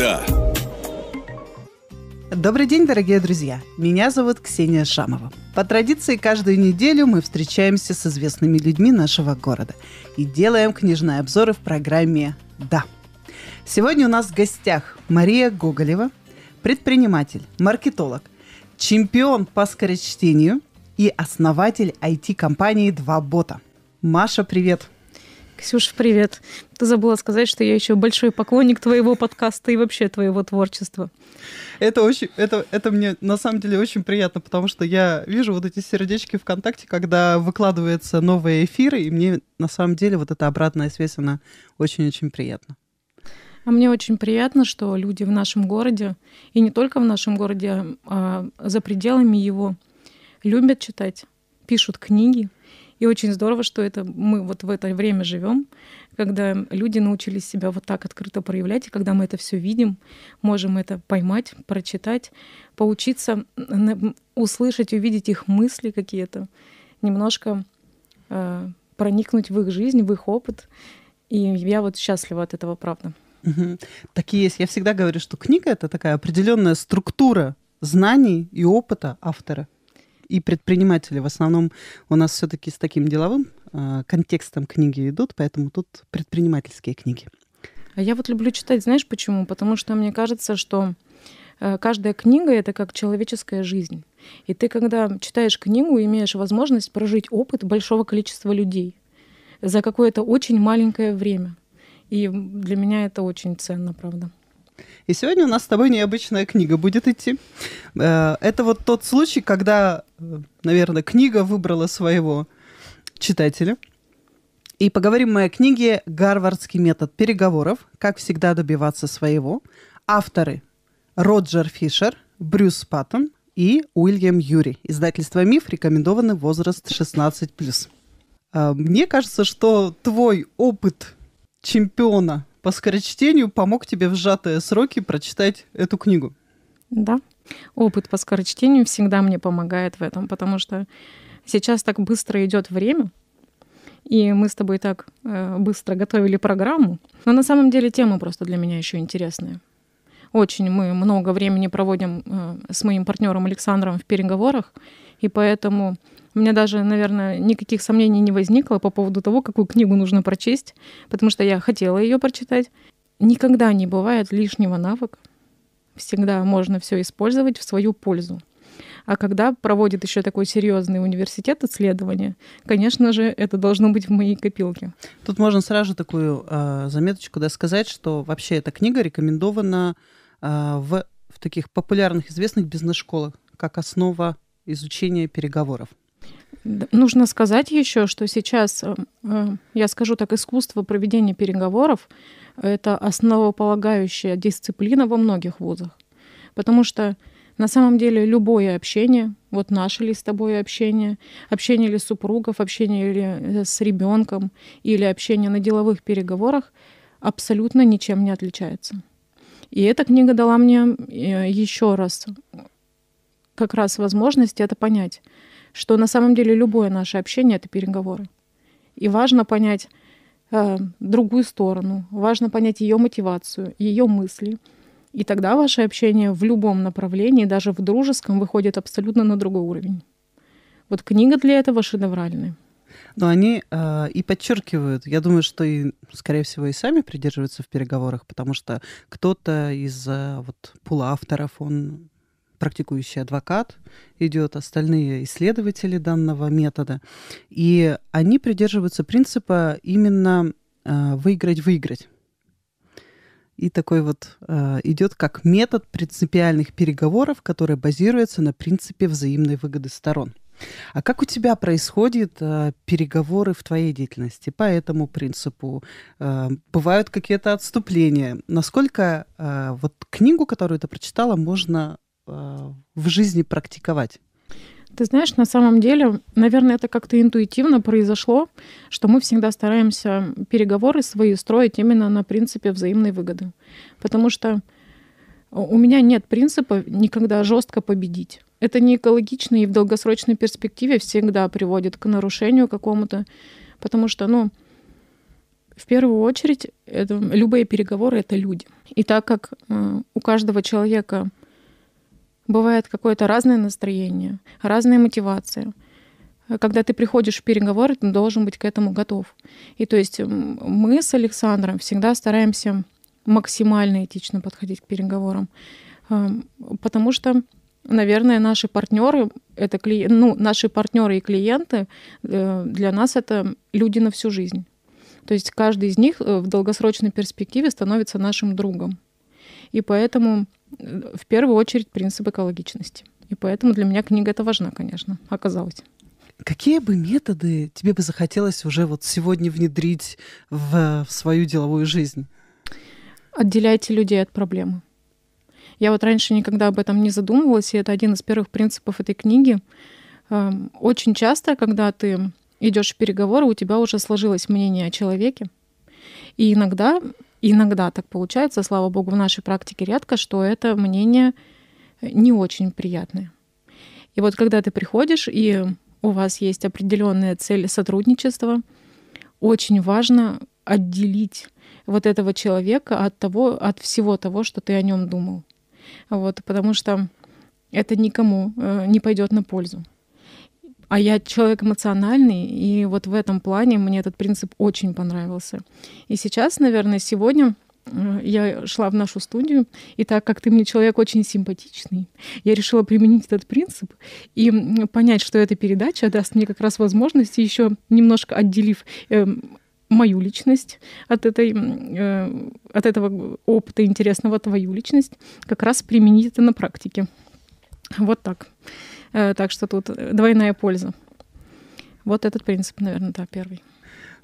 Да. Добрый день, дорогие друзья. Меня зовут Ксения Шамова. По традиции, каждую неделю мы встречаемся с известными людьми нашего города и делаем книжные обзоры в программе «Да». Сегодня у нас в гостях Мария Гоголева, предприниматель, маркетолог, чемпион по скорочтению и основатель IT-компании «Два бота». Маша, привет! Привет! Ксюша, привет. Ты забыла сказать, что я еще большой поклонник твоего подкаста и вообще твоего творчества. Это очень, это, это мне на самом деле очень приятно, потому что я вижу вот эти сердечки ВКонтакте, когда выкладываются новые эфиры, и мне на самом деле вот эта обратная связь, она очень-очень приятна. А мне очень приятно, что люди в нашем городе, и не только в нашем городе, а, а за пределами его, любят читать, пишут книги. И очень здорово, что это мы вот в это время живем, когда люди научились себя вот так открыто проявлять, и когда мы это все видим, можем это поймать, прочитать, поучиться услышать, увидеть их мысли какие-то, немножко э, проникнуть в их жизнь, в их опыт. И я вот счастлива от этого, правда. Угу. Так и есть. Я всегда говорю, что книга это такая определенная структура знаний и опыта автора и предприниматели в основном у нас все-таки с таким деловым э, контекстом книги идут, поэтому тут предпринимательские книги. А я вот люблю читать, знаешь почему? Потому что мне кажется, что э, каждая книга — это как человеческая жизнь. И ты, когда читаешь книгу, имеешь возможность прожить опыт большого количества людей за какое-то очень маленькое время. И для меня это очень ценно, правда. И сегодня у нас с тобой необычная книга будет идти. Э, это вот тот случай, когда, э, наверное, книга выбрала своего читателя. И поговорим мы о книге «Гарвардский метод переговоров. Как всегда добиваться своего». Авторы – Роджер Фишер, Брюс Паттон и Уильям Юри. Издательство «Миф» рекомендованный возраст 16+. Э, мне кажется, что твой опыт чемпиона по скорочтению помог тебе в сжатые сроки прочитать эту книгу. Да. Опыт по скорочтению всегда мне помогает в этом, потому что сейчас так быстро идет время, и мы с тобой так э, быстро готовили программу. Но на самом деле тема просто для меня еще интересная. Очень мы много времени проводим э, с моим партнером Александром в переговорах, и поэтому у меня даже, наверное, никаких сомнений не возникло по поводу того, какую книгу нужно прочесть, потому что я хотела ее прочитать. Никогда не бывает лишнего навыка. Всегда можно все использовать в свою пользу. А когда проводит еще такой серьезный университет исследования, конечно же, это должно быть в моей копилке. Тут можно сразу такую э, заметочку да, сказать, что вообще эта книга рекомендована э, в, в таких популярных, известных бизнес-школах, как основа изучения переговоров. Нужно сказать еще, что сейчас, э, э, я скажу так, искусство проведения переговоров – это основополагающая дисциплина во многих вузах. Потому что на самом деле любое общение, вот наше ли с тобой общение, общение ли супругов, общение ли э, с ребенком или общение на деловых переговорах абсолютно ничем не отличается. И эта книга дала мне еще раз как раз возможность это понять, что на самом деле любое наше общение — это переговоры. И важно понять э, другую сторону, важно понять ее мотивацию, ее мысли. И тогда ваше общение в любом направлении, даже в дружеском, выходит абсолютно на другой уровень. Вот книга для этого шедевральная. Но они э, и подчеркивают, я думаю, что и, скорее всего, и сами придерживаются в переговорах, потому что кто-то из э, вот, пула авторов, он практикующий адвокат, идет остальные исследователи данного метода. И они придерживаются принципа именно выиграть-выиграть. Э, и такой вот э, идет как метод принципиальных переговоров, который базируется на принципе взаимной выгоды сторон. А как у тебя происходят э, переговоры в твоей деятельности по этому принципу? Э, бывают какие-то отступления? Насколько э, вот книгу, которую ты прочитала, можно а, в жизни практиковать? Ты знаешь, на самом деле, наверное, это как-то интуитивно произошло, что мы всегда стараемся переговоры свои строить именно на принципе взаимной выгоды. Потому что у меня нет принципа никогда жестко победить. Это не экологично и в долгосрочной перспективе всегда приводит к нарушению какому-то, потому что, ну, в первую очередь, это, любые переговоры — это люди. И так как э, у каждого человека бывает какое-то разное настроение, разная мотивация. Когда ты приходишь в переговоры, ты должен быть к этому готов. И то есть мы с Александром всегда стараемся максимально этично подходить к переговорам, эм, потому что наверное, наши партнеры, это кли... ну, наши партнеры и клиенты э, для нас это люди на всю жизнь. То есть каждый из них э, в долгосрочной перспективе становится нашим другом. И поэтому в первую очередь принцип экологичности. И поэтому для меня книга это важна, конечно, оказалось. Какие бы методы тебе бы захотелось уже вот сегодня внедрить в, в свою деловую жизнь? Отделяйте людей от проблемы. Я вот раньше никогда об этом не задумывалась, и это один из первых принципов этой книги. Эм, очень часто, когда ты идешь в переговоры, у тебя уже сложилось мнение о человеке. И иногда иногда так получается, слава богу, в нашей практике редко, что это мнение не очень приятное. И вот когда ты приходишь, и у вас есть определенная цель сотрудничества, очень важно отделить вот этого человека от того, от всего того, что ты о нем думал. Вот, потому что это никому э, не пойдет на пользу. А я человек эмоциональный, и вот в этом плане мне этот принцип очень понравился. И сейчас, наверное, сегодня э, я шла в нашу студию, и так как ты мне человек очень симпатичный, я решила применить этот принцип и понять, что эта передача даст мне как раз возможность еще немножко отделив э, мою личность от, этой, э, от этого опыта интересного, твою личность, как раз применить это на практике. Вот так. Э, так что тут э, двойная польза. Вот этот принцип, наверное, да, первый.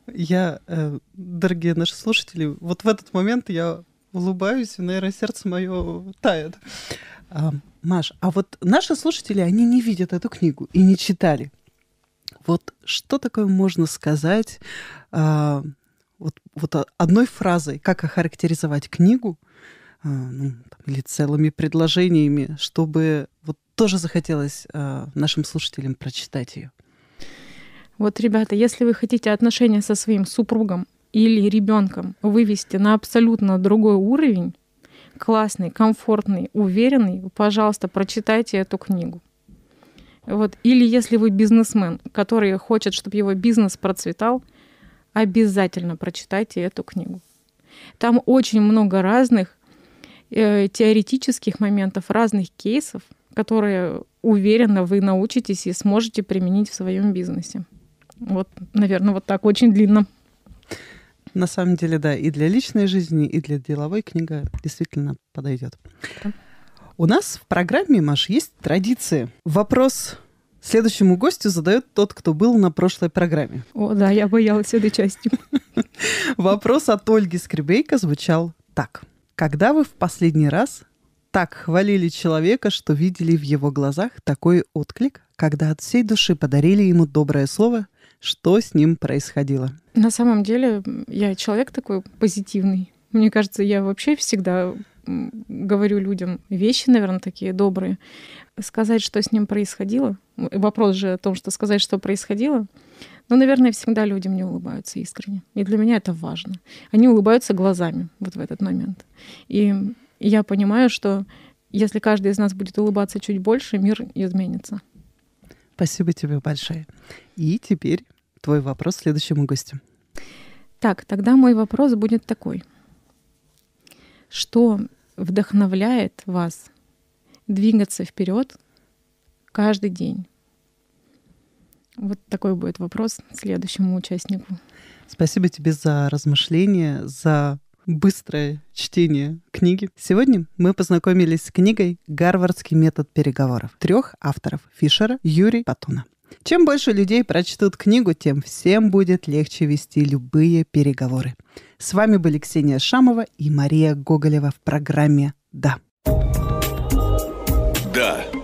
Я, э, дорогие наши слушатели, вот в этот момент я улыбаюсь, и, наверное, сердце мое тает. А, Маш, а вот наши слушатели, они не видят эту книгу и не читали. Вот что такое можно сказать а, вот, вот одной фразой, как охарактеризовать книгу, а, ну, или целыми предложениями, чтобы вот тоже захотелось а, нашим слушателям прочитать ее. Вот, ребята, если вы хотите отношения со своим супругом или ребенком вывести на абсолютно другой уровень, классный, комфортный, уверенный, пожалуйста, прочитайте эту книгу. Вот. Или если вы бизнесмен, который хочет, чтобы его бизнес процветал, обязательно прочитайте эту книгу. Там очень много разных Э, теоретических моментов, разных кейсов, которые уверенно вы научитесь и сможете применить в своем бизнесе. Вот, наверное, вот так очень длинно. На самом деле, да, и для личной жизни, и для деловой книга действительно подойдет. У нас в программе, Маш, есть традиции. Вопрос следующему гостю задает тот, кто был на прошлой программе. О, да, я боялась этой части. Вопрос от Ольги Скребейко звучал так. Когда вы в последний раз так хвалили человека, что видели в его глазах такой отклик, когда от всей души подарили ему доброе слово, что с ним происходило? На самом деле, я человек такой позитивный. Мне кажется, я вообще всегда говорю людям вещи, наверное, такие добрые. Сказать, что с ним происходило. Вопрос же о том, что сказать, что происходило. Но, наверное, всегда людям не улыбаются искренне. И для меня это важно. Они улыбаются глазами вот в этот момент. И я понимаю, что если каждый из нас будет улыбаться чуть больше, мир изменится. Спасибо тебе большое. И теперь твой вопрос следующему гостю. Так, тогда мой вопрос будет такой. Что вдохновляет вас двигаться вперед каждый день? Вот такой будет вопрос следующему участнику. Спасибо тебе за размышления, за быстрое чтение книги. Сегодня мы познакомились с книгой «Гарвардский метод переговоров» трех авторов — Фишера, Юрий, Патона. Чем больше людей прочтут книгу, тем всем будет легче вести любые переговоры. С вами были Ксения Шамова и Мария Гоголева в программе «Да». «Да»